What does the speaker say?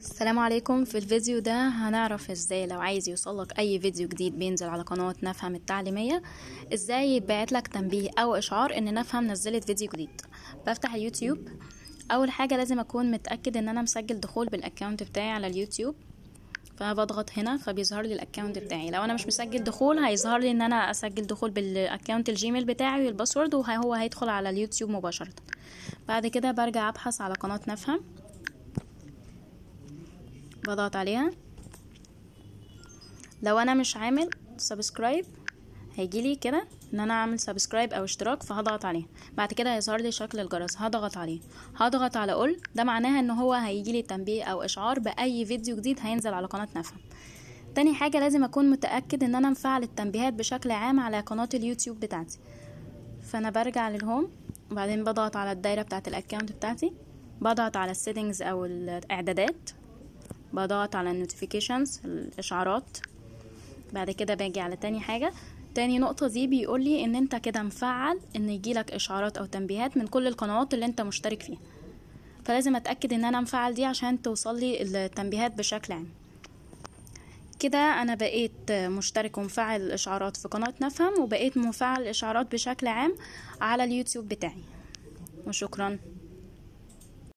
السلام عليكم في الفيديو ده هنعرف ازاي لو عايز يوصلك اي فيديو جديد بينزل على قناة نفهم التعليمية ازاي يتبعت لك تنبيه او اشعار ان نفهم نزلت فيديو جديد بفتح اليوتيوب اول حاجة لازم اكون متأكد ان انا مسجل دخول بالاكونت بتاعي على اليوتيوب فبضغط هنا فبيظهر لي الاكونت بتاعي لو انا مش مسجل دخول هيظهر لي ان انا اسجل دخول بالاكونت الجيميل بتاعي والباسورد وهو هيدخل على اليوتيوب مباشرة بعد كده برجع ابحث على قناة نفهم بضغط عليها لو انا مش عامل سبسكرايب هيجيلي كده ان انا اعمل سبسكرايب او اشتراك فهضغط عليه بعد كده هيظهر لي شكل الجرس هضغط عليه هضغط على اول ده معناها ان هو هيجيلي تنبيه او اشعار باي فيديو جديد هينزل على قناه نفع تاني حاجه لازم اكون متاكد ان انا مفعل التنبيهات بشكل عام على قناه اليوتيوب بتاعتي فانا برجع للهوم وبعدين بضغط على الدايره بتاعه الاكونت بتاعتي بضغط على السيتنجز او الاعدادات بضغط على النوتيفيكيشنز الاشعارات بعد كده باجي على تاني حاجه تاني نقطه دي بيقول لي ان انت كده مفعل ان يجيلك اشعارات او تنبيهات من كل القنوات اللي انت مشترك فيها فلازم اتاكد ان انا مفعل دي عشان توصل لي التنبيهات بشكل عام كده انا بقيت مشترك ومفعل الاشعارات في قناه نفهم وبقيت مفعل الاشعارات بشكل عام على اليوتيوب بتاعي وشكرا